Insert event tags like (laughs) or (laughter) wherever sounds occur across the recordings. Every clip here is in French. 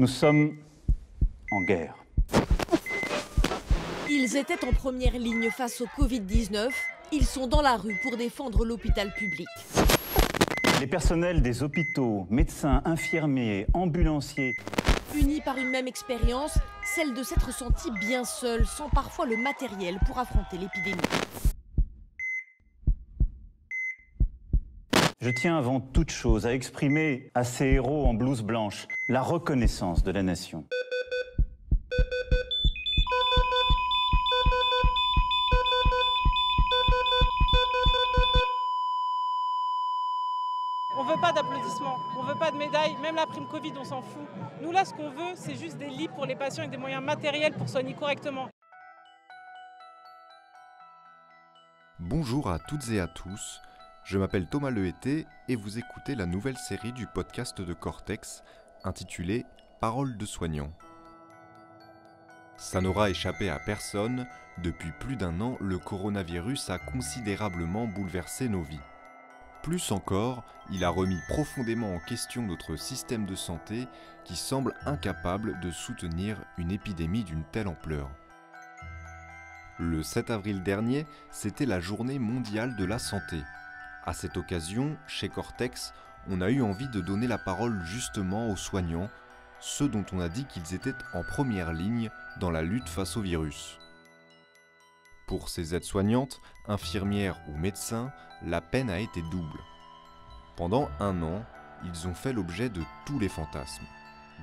Nous sommes en guerre. Ils étaient en première ligne face au Covid-19. Ils sont dans la rue pour défendre l'hôpital public. Les personnels des hôpitaux, médecins, infirmiers, ambulanciers. Unis par une même expérience, celle de s'être sentis bien seuls, sans parfois le matériel pour affronter l'épidémie. Je tiens avant toute chose à exprimer à ces héros en blouse blanche la reconnaissance de la nation. On veut pas d'applaudissements, on veut pas de médailles, même la prime Covid, on s'en fout. Nous là, ce qu'on veut, c'est juste des lits pour les patients et des moyens matériels pour soigner correctement. Bonjour à toutes et à tous. Je m'appelle Thomas Lehété et vous écoutez la nouvelle série du podcast de Cortex intitulée Paroles de soignants. Ça n'aura échappé à personne, depuis plus d'un an, le coronavirus a considérablement bouleversé nos vies. Plus encore, il a remis profondément en question notre système de santé qui semble incapable de soutenir une épidémie d'une telle ampleur. Le 7 avril dernier, c'était la journée mondiale de la santé. À cette occasion, chez Cortex, on a eu envie de donner la parole justement aux soignants, ceux dont on a dit qu'ils étaient en première ligne dans la lutte face au virus. Pour ces aides-soignantes, infirmières ou médecins, la peine a été double. Pendant un an, ils ont fait l'objet de tous les fantasmes.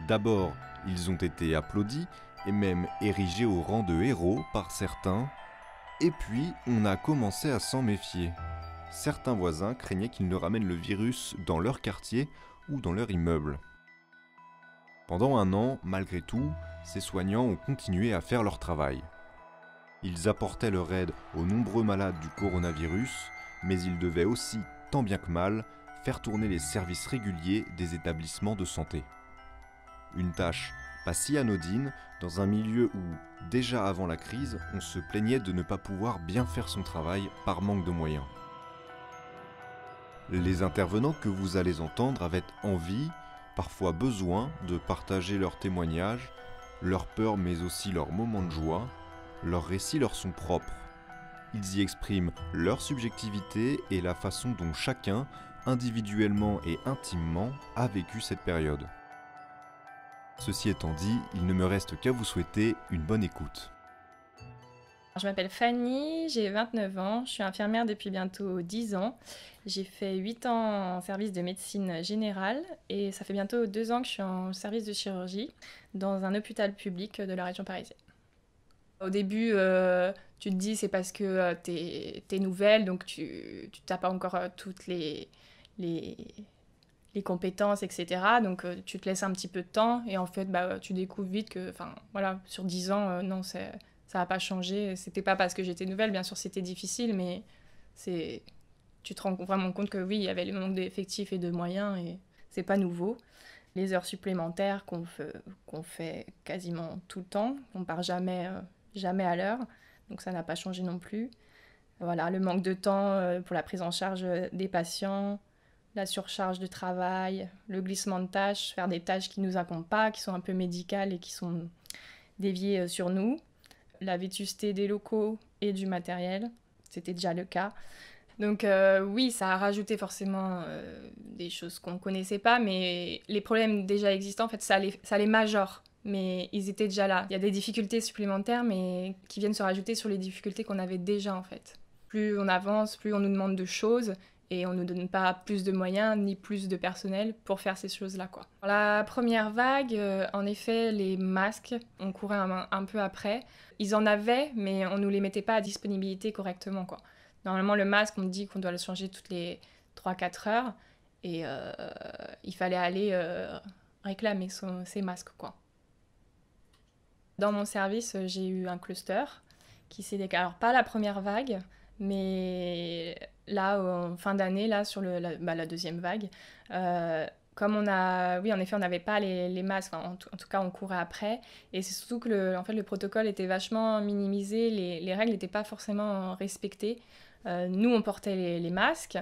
D'abord, ils ont été applaudis et même érigés au rang de héros par certains, et puis on a commencé à s'en méfier certains voisins craignaient qu'ils ne ramènent le virus dans leur quartier ou dans leur immeuble. Pendant un an, malgré tout, ces soignants ont continué à faire leur travail. Ils apportaient leur aide aux nombreux malades du coronavirus, mais ils devaient aussi, tant bien que mal, faire tourner les services réguliers des établissements de santé. Une tâche pas si anodine dans un milieu où, déjà avant la crise, on se plaignait de ne pas pouvoir bien faire son travail par manque de moyens. Les intervenants que vous allez entendre avaient envie, parfois besoin, de partager leurs témoignages, leurs peurs mais aussi leurs moments de joie. Leurs récits leur sont propres. Ils y expriment leur subjectivité et la façon dont chacun, individuellement et intimement, a vécu cette période. Ceci étant dit, il ne me reste qu'à vous souhaiter une bonne écoute. Je m'appelle Fanny, j'ai 29 ans, je suis infirmière depuis bientôt 10 ans. J'ai fait 8 ans en service de médecine générale et ça fait bientôt 2 ans que je suis en service de chirurgie dans un hôpital public de la région parisienne. Au début, euh, tu te dis c'est parce que euh, tu es nouvelle, donc tu n'as pas encore euh, toutes les, les, compétences, etc. Donc tu te laisses un petit peu de temps et en fait, bah, tu découvres vite que, enfin voilà, sur 10 ans, non, c'est ça n'a pas changé. C'était pas parce que j'étais nouvelle, bien sûr, c'était difficile, mais c'est tu te rends vraiment compte que oui, il y avait le manque d'effectifs et de moyens et c'est pas nouveau. Les heures supplémentaires qu'on fait, qu'on fait quasiment tout le temps, on part jamais, euh, jamais à l'heure, donc ça n'a pas changé non plus. Voilà, le manque de temps euh, pour la prise en charge euh, des patients, la surcharge de travail, le glissement de tâches, faire des tâches qui nous incombent pas, qui sont un peu médicales et qui sont déviées sur nous la vétusté des locaux et du matériel. C'était déjà le cas. Donc euh, oui, ça a rajouté forcément euh, des choses qu'on ne connaissait pas, mais les problèmes déjà existants, en fait, ça les, ça Mais ils étaient déjà là. Il y a des difficultés supplémentaires, mais qui viennent se rajouter sur les difficultés qu'on avait déjà, en fait. Plus on avance, plus on nous demande de choses, et on ne nous donne pas plus de moyens ni plus de personnel pour faire ces choses-là. Quoi. la première vague, euh, en effet, les masques, on courait un, peu après. Ils en avaient, mais on ne nous les mettait pas à disponibilité correctement. Quoi. Normalement, le masque, on dit qu'on doit le changer toutes les 3-4 heures, et euh, il fallait aller euh, réclamer son, ses masques. Quoi. Dans mon service, j'ai eu un cluster qui s'est décalé. Alors, pas la première vague, mais là, en fin d'année, là, sur bah, la, deuxième vague, euh, comme on a, oui, en effet, on n'avait pas les, masques, en, tout cas, on courait après. Et c'est surtout que le, fait, le protocole était vachement minimisé, les, règles n'étaient pas forcément respectées. Euh, nous, on portait les, masques,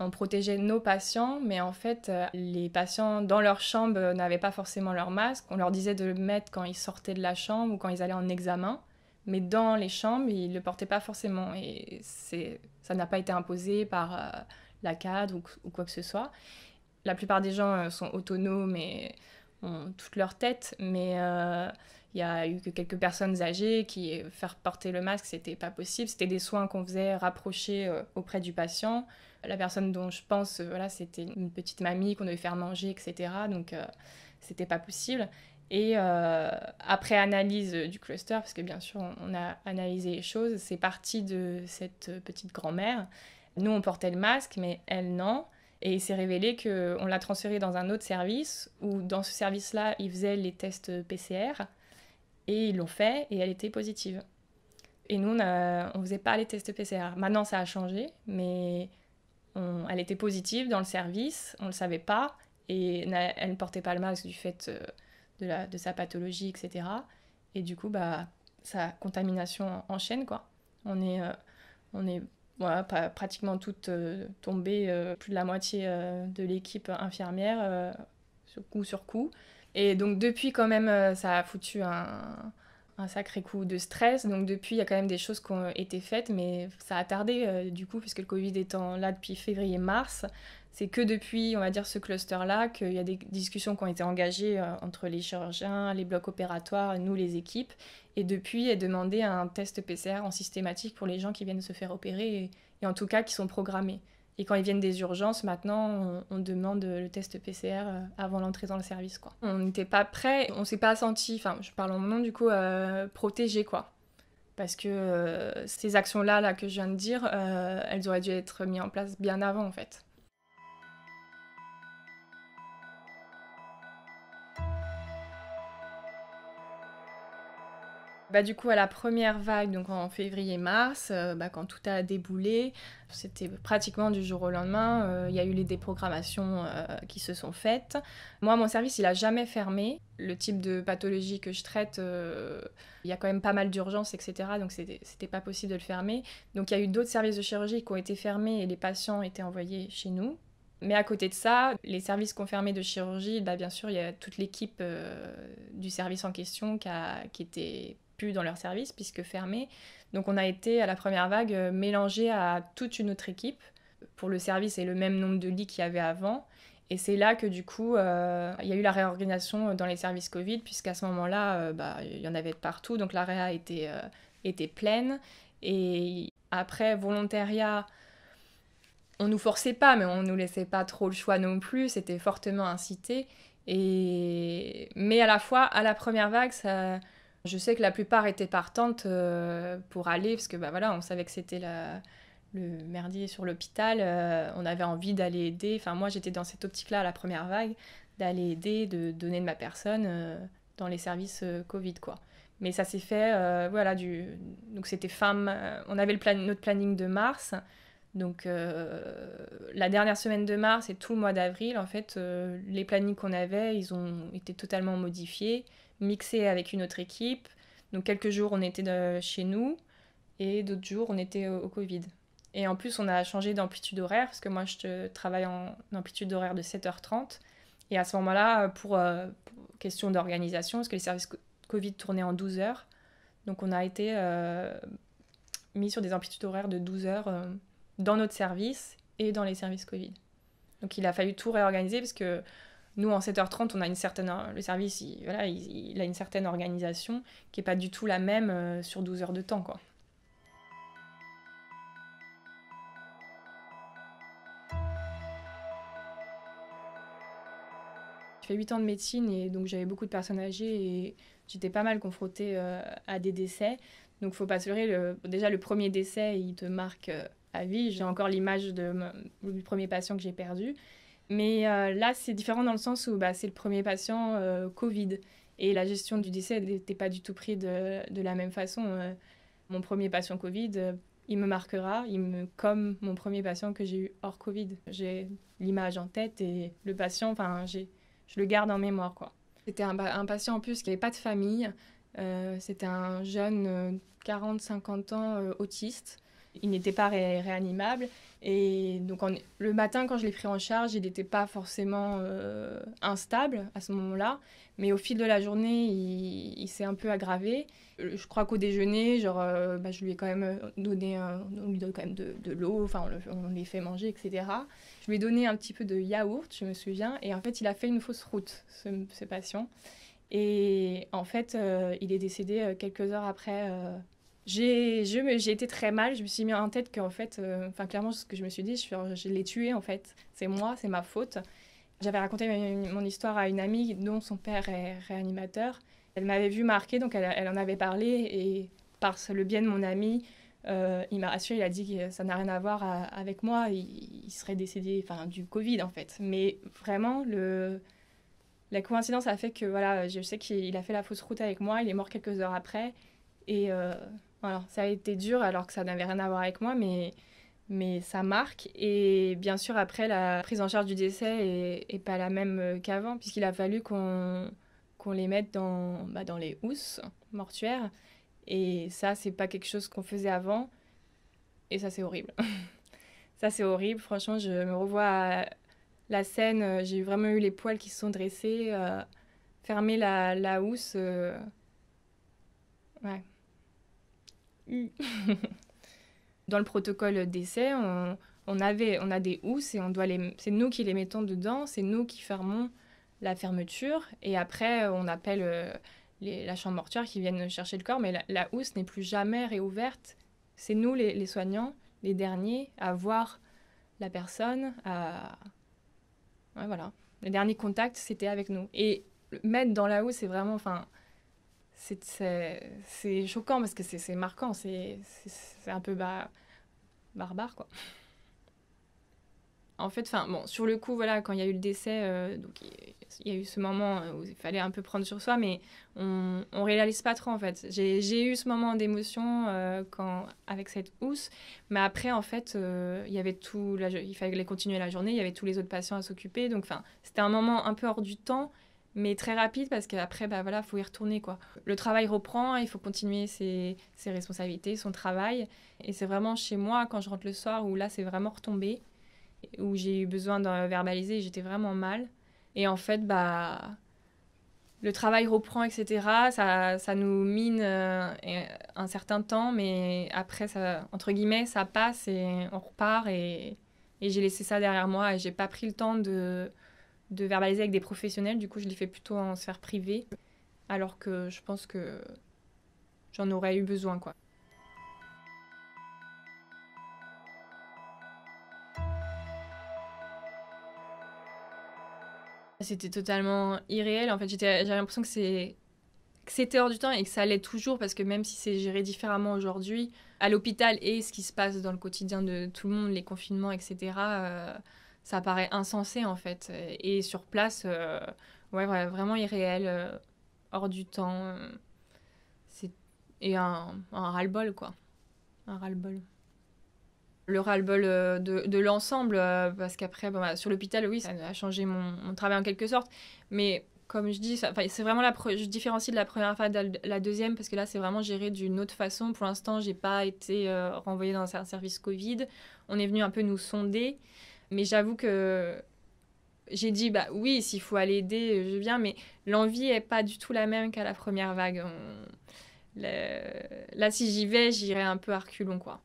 on protégeait nos patients, mais en fait, euh, les patients dans leur chambre n'avaient pas forcément leur masque. On leur disait de le mettre quand ils sortaient de la chambre ou quand ils allaient en examen mais dans les chambres, ils ne le portaient pas forcément. Et ça n'a pas été imposé par euh, la CAD ou, quoi que ce soit. La plupart des gens euh, sont autonomes et ont toute leur tête, mais euh, il y a eu que quelques personnes âgées qui faire porter le masque, c'était pas possible. C'était des soins qu'on faisait rapprochés auprès du patient. La personne dont je pense, voilà, c'était une petite mamie qu'on devait faire manger, etc. Donc, c'était pas possible. Et euh, après analyse du cluster, parce que bien sûr on a analysé les choses, c'est parti de cette petite grand-mère. Nous on portait le masque, mais elle non. Et il s'est révélé qu'on l'a transférée dans un autre service où dans ce service-là, ils faisaient les tests PCR et ils l'ont fait et elle était positive. Et nous, on ne faisait pas les tests PCR. Maintenant, ça a changé, mais elle était positive dans le service, on ne le savait pas et elle ne portait pas le masque du fait euh, de, sa pathologie, etc. Et du coup, bah, sa contamination enchaîne. quoi. On est, euh, on est pratiquement toutes euh, tombées, euh, plus de la moitié de l'équipe infirmière, coup sur coup. Et donc depuis, quand même, ça a foutu un, un, sacré coup de stress. Donc depuis, il y a quand même des choses qui ont été faites, mais ça a tardé, du coup, puisque le Covid étant là depuis février-mars, c'est que depuis, on va dire, ce cluster-là, qu'il y a des discussions qui ont été engagées euh, entre les chirurgiens, les blocs opératoires, nous, les équipes. Et depuis, est demandé un test PCR en systématique pour les gens qui viennent se faire opérer et, en tout cas qui sont programmés. Et quand ils viennent des urgences, maintenant, on, demande le test PCR euh, avant l'entrée dans le service. Quoi. On n'était pas prêt, on s'est pas senti, enfin, je parle en mon nom, du coup, euh, protégé, quoi. Parce que ces actions-là là, que je viens de dire, elles auraient dû être mises en place bien avant, en fait. Bah, du coup, à la première vague, donc en février-mars, euh, bah, quand tout a déboulé, c'était pratiquement du jour au lendemain. Euh, il y a eu les déprogrammations euh, qui se sont faites. Moi, mon service, il a jamais fermé. Le type de pathologie que je traite, il y a quand même pas mal d'urgences, etc. Donc, c'était pas possible de le fermer. Donc, il y a eu d'autres services de chirurgie qui ont été fermés et les patients étaient envoyés chez nous. Mais à côté de ça, les services fermait de chirurgie, bah, bien sûr, il y a toute l'équipe du service en question qui, qui était plus dans leur service puisque fermé. Donc on a été à la première vague euh, mélangé à toute une autre équipe pour le service et le même nombre de lits qu'il y avait avant. Et c'est là que du coup, euh, il y a eu la réorganisation euh, dans les services Covid, puisqu'à ce moment-là, bah, il y en avait de partout. Donc la était, était pleine. Et après, volontariat, on nous forçait pas, mais on nous laissait pas trop le choix non plus. C'était fortement incité. Et... Mais à la fois, à la première vague, ça, je sais que la plupart étaient partantes euh, pour aller, parce que bah, voilà, on savait que c'était le merdier sur l'hôpital, euh, on avait envie d'aller aider. Enfin, moi, j'étais dans cette optique-là, la première vague, d'aller aider, de donner de ma personne euh, dans les services Covid, quoi. Mais ça s'est fait, voilà, du... donc c'était femme. On avait notre planning de mars, donc la dernière semaine de mars et tout le mois d'avril, en fait, les plannings qu'on avait, ils ont été totalement modifiés mixé avec une autre équipe. Donc quelques jours, on était euh, chez nous et d'autres jours, on était au, Covid. Et en plus, on a changé d'amplitude horaire parce que moi, je travaille en amplitude horaire de 7h30. Et à ce moment-là, euh, pour, question d'organisation, parce que les services Covid tournaient en 12 h donc on a été euh, mis sur des amplitudes horaires de 12 h dans notre service et dans les services Covid. Donc il a fallu tout réorganiser parce que nous, en 7h30, on a une certaine, le service, il, a une certaine organisation qui n'est pas du tout la même euh, sur 12 heures de temps. Quoi. J'ai fait 8 ans de médecine et donc j'avais beaucoup de personnes âgées et j'étais pas mal confrontée euh, à des décès. Donc faut pas se leurrer, déjà le premier décès, il te marque euh, à vie. J'ai encore l'image du premier patient que j'ai perdu. Mais euh, là, c'est différent dans le sens où bah, c'est le premier patient euh, Covid. Et la gestion du décès n'était pas du tout prise de, la même façon. Euh, mon premier patient Covid, il me marquera il me, comme mon premier patient que j'ai eu hors Covid. J'ai l'image en tête et le patient, enfin, je le garde en mémoire. quoi. C'était un, patient en plus qui n'avait pas de famille. C'était un jeune 40-50 ans autiste. Il n'était pas réanimable et donc en, le matin, quand je l'ai pris en charge, il n'était pas forcément euh, instable à ce moment-là, mais au fil de la journée, il, s'est un peu aggravé. Euh, je crois qu'au déjeuner, genre, euh, bah, je lui ai quand même donné, on lui donne quand même de, l'eau, enfin on, les fait manger, etc. Je lui ai donné un petit peu de yaourt, je me souviens, et en fait, il a fait une fausse route, ce, patient. Et en fait, il est décédé quelques heures après j'ai j'ai été très mal je me suis mis en tête qu'en fait euh, enfin clairement ce que je me suis dit je, l'ai tué en fait c'est moi c'est ma faute j'avais raconté mon histoire à une amie dont son père est réanimateur elle m'avait vu marquer donc elle, elle, en avait parlé et par le bien de mon ami euh, il m'a rassuré il a dit que ça n'a rien à voir euh, avec moi, il, serait décédé enfin, du Covid en fait. Mais vraiment, le, la coïncidence a fait que voilà, je sais qu'il a fait la fausse route avec moi, il est mort quelques heures après. Et alors, ça a été dur alors que ça n'avait rien à voir avec moi, mais, mais ça marque. Et bien sûr, après, la prise en charge du décès est pas la même qu'avant, puisqu'il a fallu qu'on qu'on les mette dans, bah, dans les housses mortuaires. Et ça, c'est pas quelque chose qu'on faisait avant. Et ça, c'est horrible. (laughs) ça, c'est horrible. Franchement, je me revois à la scène. J'ai vraiment eu les poils qui se sont dressés. Euh, fermer la, la housse. Euh, ouais. Mm. (laughs) Dans le protocole d'essai, on, avait, on a des housses et on doit les, c'est nous qui les mettons dedans, c'est nous qui fermons la fermeture et après on appelle euh, la chambre mortuaire qui viennent chercher le corps, mais la, housse n'est plus jamais réouverte. C'est nous les, soignants, les derniers, à voir la personne, à... Ouais, voilà. Le dernier contact, c'était avec nous. Et mettre dans la housse, c'est vraiment... Enfin, c'est choquant parce que c'est marquant, c'est un peu barbare, quoi. En fait, sur le coup, voilà, quand il y a eu le décès, euh, donc il y, a eu ce moment euh, où il fallait un peu prendre sur soi, mais on, on réalise pas trop, en fait. J'ai eu ce moment d'émotion euh, avec cette housse, mais après, en fait, il avait il fallait continuer la journée, il y avait tous les autres patients à s'occuper, donc, enfin, c'était un moment un peu hors du temps, mais très rapide parce qu'après, bah voilà, faut y retourner quoi. Le travail reprend, il faut continuer ses, responsabilités, son travail. Et c'est vraiment chez moi quand je rentre le soir où là, c'est vraiment retombé, où j'ai eu besoin de verbaliser, j'étais vraiment mal. Et en fait, bah le travail reprend, etc. Ça, ça nous mine euh, euh, un certain temps, mais après, ça, entre guillemets, ça passe et on repart. Et, et j'ai laissé ça derrière moi et j'ai pas pris le temps de de verbaliser avec des professionnels. Du coup, je l'ai fait plutôt en sphère privée, alors que je pense que j'en aurais eu besoin, quoi. C'était totalement irréel. En fait, j'avais l'impression que c'était hors du temps et que ça allait toujours parce que même si c'est géré différemment aujourd'hui, à l'hôpital et ce qui se passe dans le quotidien de tout le monde, les confinements, etc ça paraît insensé en fait. Et sur place, euh, ouais, vraiment irréel, euh, hors du temps. Euh, c'est et un, un ras-le-bol quoi. Un ras-le-bol. Le ras-le-bol de, de l'ensemble, parce qu'après, bah, sur l'hôpital, oui, ça a changé mon, mon travail en quelque sorte. Mais comme je dis, c'est vraiment la je différencie de la première phase de la deuxième parce que là c'est vraiment géré d'une autre façon. Pour l'instant, j'ai pas été renvoyé renvoyée dans un service Covid. On est venu un peu nous sonder. Mais j'avoue que j'ai dit, bah oui, s'il faut aller aider, je viens, mais l'envie n'est pas du tout la même qu'à la première vague. Là, si j'y vais, j'irai un peu à reculons, quoi.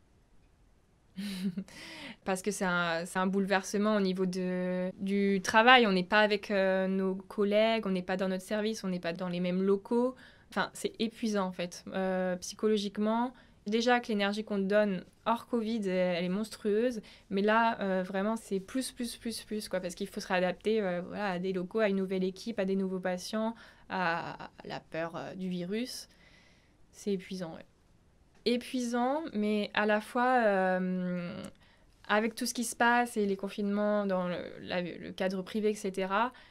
(laughs) Parce que c'est un, bouleversement au niveau de, du travail. On n'est pas avec euh, nos collègues, on n'est pas dans notre service, on n'est pas dans les mêmes locaux. Enfin, c'est épuisant en fait, euh, psychologiquement, Déjà que l'énergie qu'on donne hors Covid, elle est monstrueuse, mais là, euh, vraiment, c'est plus, plus, plus, plus, quoi, parce qu'il faut se réadapter euh, à des locaux, à une nouvelle équipe, à des nouveaux patients, à la peur euh, du virus. C'est épuisant, Épuisant, mais à la fois, avec tout ce qui se passe et les confinements dans le, le cadre privé, etc.,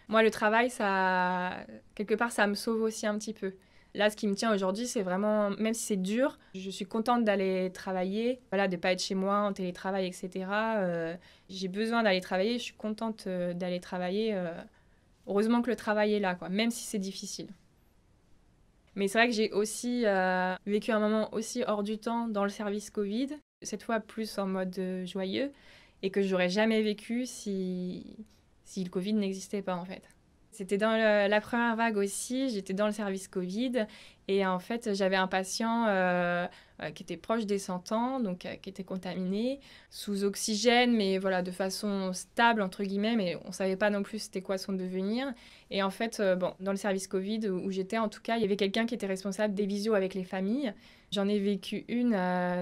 moi, le travail, ça, quelque part, ça me sauve aussi un petit peu Là, ce qui me tient aujourd'hui, c'est vraiment, même si c'est dur, je suis contente d'aller travailler, voilà, de pas être chez moi en télétravail, etc. Euh, j'ai besoin d'aller travailler, je suis contente euh, d'aller travailler. Euh, heureusement que le travail est là, quoi, même si c'est difficile. Mais c'est vrai que j'ai aussi vécu un moment aussi hors du temps dans le service Covid, cette fois plus en mode joyeux, et que j'aurais jamais vécu si, si le Covid n'existait pas en fait. C'était dans la première vague aussi, j'étais dans le service Covid et en fait j'avais un patient euh, euh, qui était proche des 100 ans, donc euh, qui était contaminé, sous oxygène, mais voilà, de façon stable entre guillemets, mais on ne savait pas non plus c'était quoi son devenir. Et en fait, bon, dans le service Covid où, j'étais en tout cas, il y avait quelqu'un qui était responsable des visios avec les familles. J'en ai vécu une,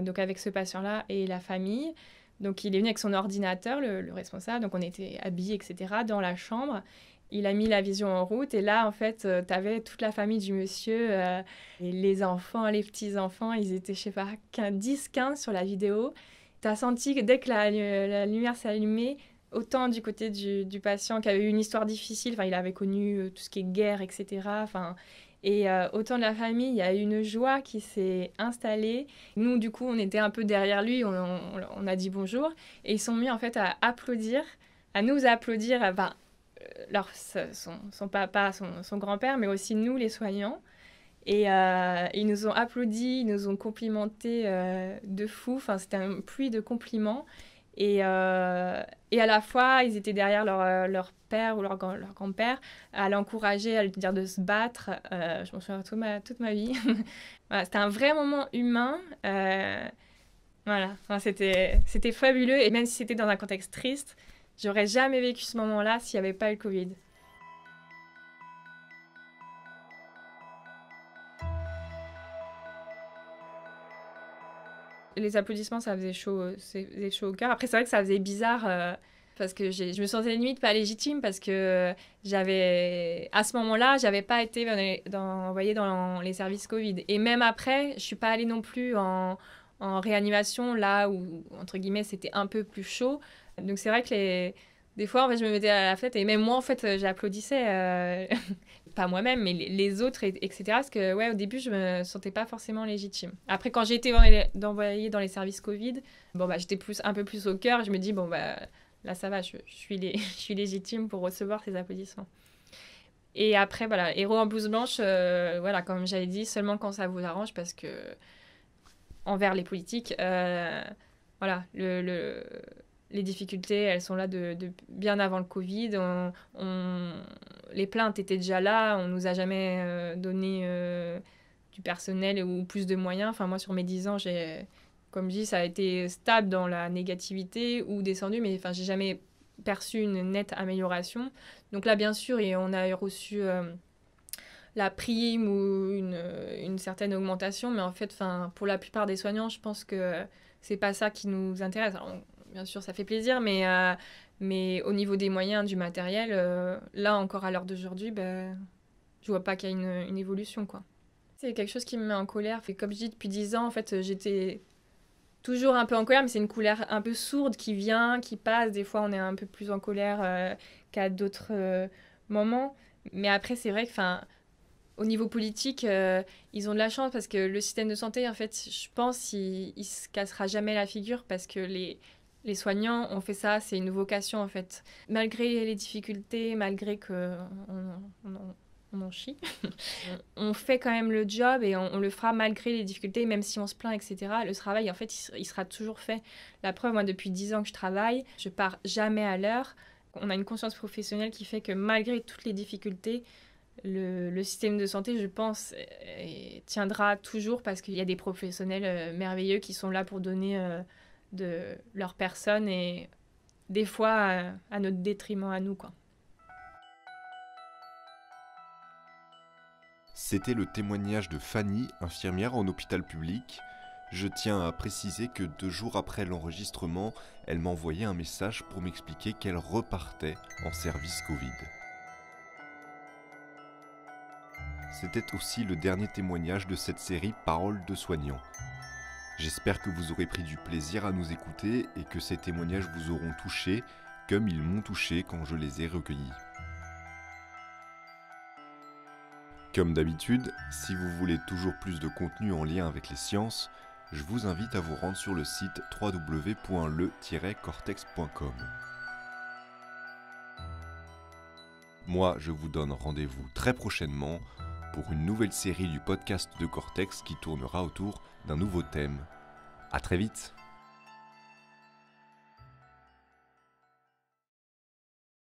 donc avec ce patient-là et la famille. Donc il est venu avec son ordinateur, le, le responsable, donc on était habillés, etc., dans la chambre. Il a mis la vision en route et là, en fait, euh, tu avais toute la famille du monsieur, euh, et les enfants, les petits-enfants, ils étaient, je sais pas, 10-15 sur la vidéo. Tu as senti que dès que euh, la, lumière s'est allumée, autant du côté du, patient qui avait eu une histoire difficile, enfin, il avait connu tout ce qui est guerre, etc. Enfin, et autant de la famille, il y a eu une joie qui s'est installée. Nous, du coup, on était un peu derrière lui, on, a dit bonjour, et ils sont mis en fait à applaudir, à nous applaudir, à, bah, leur, son, papa, son, grand-père, mais aussi nous, les soignants. Et euh, ils nous ont applaudi, ils nous ont complimentés euh, de fou. Enfin, c'était un pluie de compliments. Euh, et, à la fois, ils étaient derrière leur, père ou leur, grand-père à l'encourager, à lui dire de se battre. je m'en souviens toute ma, vie. (laughs) c'était un vrai moment humain. voilà, c'était fabuleux. Et même si c'était dans un contexte triste, J'aurais jamais vécu ce moment-là s'il n'y avait pas eu le Covid. Les applaudissements, ça faisait chaud, euh, faisait chaud au cœur. Après, c'est vrai que ça faisait bizarre euh, parce que je me sentais limite pas légitime parce que euh, j'avais à ce moment-là, j'avais pas été envoyée dans les services Covid. Et même après, je suis pas allée non plus en, en réanimation là où entre guillemets c'était un peu plus chaud donc c'est vrai que les... des fois, en fait, je me mettais à la fête et même moi, en fait, euh, j'applaudissais. Euh, (laughs) pas moi-même, mais les autres, etc. Parce que, ouais, au début, je me sentais pas forcément légitime. Après, quand j'ai été envoyée dans les services Covid, bon, bah, j'étais plus, un peu plus au cœur. Je me dis, bon, bah, là, ça va, je, (laughs) suis, légitime pour recevoir ces applaudissements. Et après, voilà, héros en blouse blanche, euh, voilà, comme j'avais dit, seulement quand ça vous arrange, parce que envers les politiques, voilà, le, les difficultés, elles sont là de, bien avant le Covid. On, on, les plaintes étaient déjà là. On nous a jamais euh, donné euh, du personnel ou plus de moyens. Enfin, moi, sur mes 10 ans, j'ai, comme je dis, ça a été stable dans la négativité ou descendu, mais enfin, j'ai jamais perçu une nette amélioration. Donc là, bien sûr, et on a reçu euh, la prime ou une, certaine augmentation, mais en fait, enfin, pour la plupart des soignants, je pense que c'est pas ça qui nous intéresse. Alors, bien sûr, ça fait plaisir, mais, euh, mais au niveau des moyens, du matériel, euh, là encore à l'heure d'aujourd'hui, ben, je vois pas qu'il y ait une, évolution. quoi. C'est quelque chose qui me met en colère. comme je dis, depuis dix ans, en fait, j'étais toujours un peu en colère, mais c'est une colère un peu sourde qui vient, qui passe. Des fois, on est un peu plus en colère euh, qu'à d'autres moments. Mais après, c'est vrai que au niveau politique, ils ont de la chance parce que le système de santé, en fait, je pense, il, il se cassera jamais la figure parce que les, les soignants on fait ça, c'est une vocation en fait. Malgré les difficultés, malgré que on, en chie, (laughs) on fait quand même le job et on, le fera malgré les difficultés, même si on se plaint, etc. Le travail, en fait, il, sera toujours fait. La preuve, moi, depuis dix ans que je travaille, je pars jamais à l'heure. On a une conscience professionnelle qui fait que malgré toutes les difficultés, le, système de santé, je pense, tiendra toujours parce qu'il y a des professionnels euh, merveilleux qui sont là pour donner euh, de leur personne et des fois euh, à, notre détriment à nous. C'était le témoignage de Fanny, infirmière en hôpital public. Je tiens à préciser que deux jours après l'enregistrement, elle m'envoyait un message pour m'expliquer qu'elle repartait en service Covid. C'était aussi le dernier témoignage de cette série Paroles de soignants. J'espère que vous aurez pris du plaisir à nous écouter et que ces témoignages vous auront touché comme ils m'ont touché quand je les ai recueillis. Comme d'habitude, si vous voulez toujours plus de contenu en lien avec les sciences, je vous invite à vous rendre sur le site www.le-cortex.com. Moi, je vous donne rendez-vous très prochainement pour une nouvelle série du podcast de Cortex qui tournera autour d'un nouveau thème. A très vite